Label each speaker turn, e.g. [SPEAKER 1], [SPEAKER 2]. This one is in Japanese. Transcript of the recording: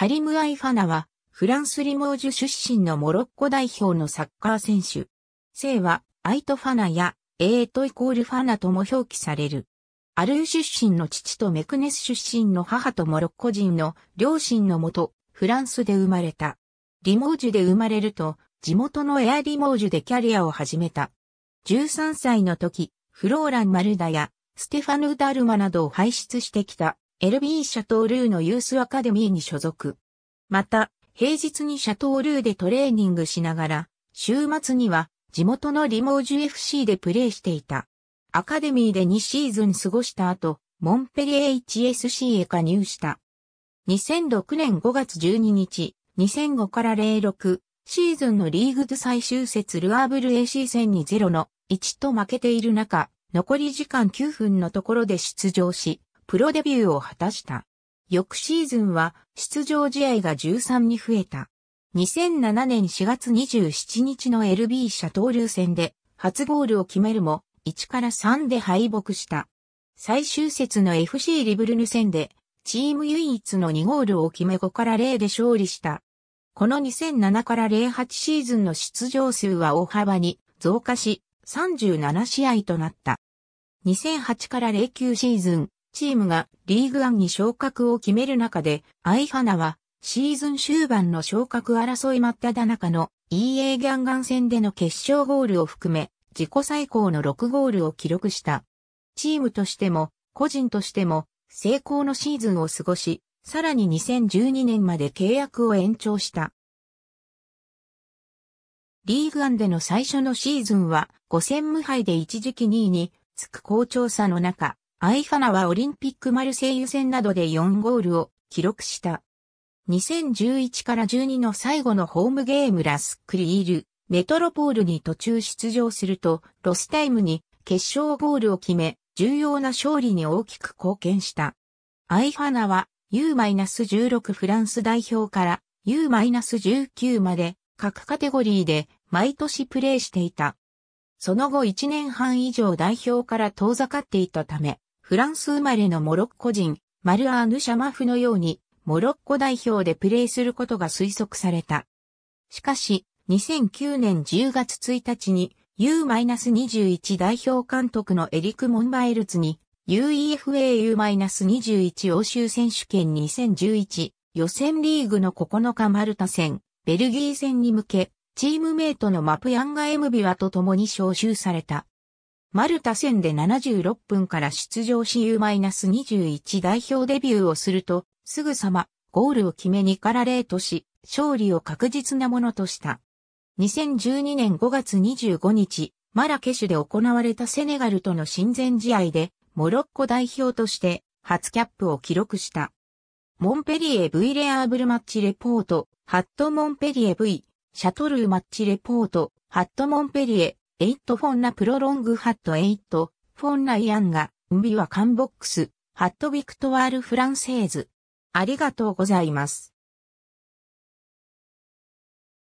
[SPEAKER 1] カリム・アイファナは、フランス・リモージュ出身のモロッコ代表のサッカー選手。姓は、アイト・ファナや、エート・イコール・ファナとも表記される。アルー出身の父とメクネス出身の母とモロッコ人の両親のもと、フランスで生まれた。リモージュで生まれると、地元のエア・リモージュでキャリアを始めた。13歳の時、フローラン・マルダや、ステファヌ・ダルマなどを輩出してきた。LB シャトールーのユースアカデミーに所属。また、平日にシャトールーでトレーニングしながら、週末には地元のリモージュ FC でプレーしていた。アカデミーで2シーズン過ごした後、モンペリエ HSC へ加入した。2006年5月12日、2005から06シーズンのリーグズ最終節ルアーブル AC 戦に0の1と負けている中、残り時間9分のところで出場し、プロデビューを果たした。翌シーズンは出場試合が13に増えた。2007年4月27日の LB 社投流戦で初ゴールを決めるも1から3で敗北した。最終節の FC リブルヌ戦でチーム唯一の2ゴールを決め5から0で勝利した。この2007から08シーズンの出場数は大幅に増加し37試合となった。2008から09シーズンチームがリーグンに昇格を決める中で、アイハナはシーズン終盤の昇格争い真っただ中の EA ギャンガン戦での決勝ゴールを含め、自己最高の6ゴールを記録した。チームとしても、個人としても、成功のシーズンを過ごし、さらに2012年まで契約を延長した。リーグンでの最初のシーズンは5戦無敗で一時期2位につく好調さの中、アイファナはオリンピックマルセイユ戦などで4ゴールを記録した。2011から12の最後のホームゲームラスクリール、メトロポールに途中出場すると、ロスタイムに決勝ゴールを決め、重要な勝利に大きく貢献した。アイファナは U-16 フランス代表から U-19 まで各カテゴリーで毎年プレーしていた。その後1年半以上代表から遠ざかっていたため、フランス生まれのモロッコ人、マルアーヌ・シャマフのように、モロッコ代表でプレーすることが推測された。しかし、2009年10月1日に U-21 代表監督のエリク・モンバイルツに UEFAU-21 欧州選手権2011予選リーグの9日マルタ戦、ベルギー戦に向け、チームメイトのマプヤンガ・エムビワと共に招集された。マルタ戦で76分から出場し U-21 代表デビューをすると、すぐさまゴールを決め2から0とし、勝利を確実なものとした。2012年5月25日、マラケシュで行われたセネガルとの親善試合で、モロッコ代表として初キャップを記録した。モンペリエ V レアーブルマッチレポート、ハットモンペリエ V、シャトルーマッチレポート、ハットモンペリエ、エイトフォンナプロロングハットエイト、フォンナイアンが、ンビワカンボックス、ハットビクトワールフランセーズ。ありがとうございます。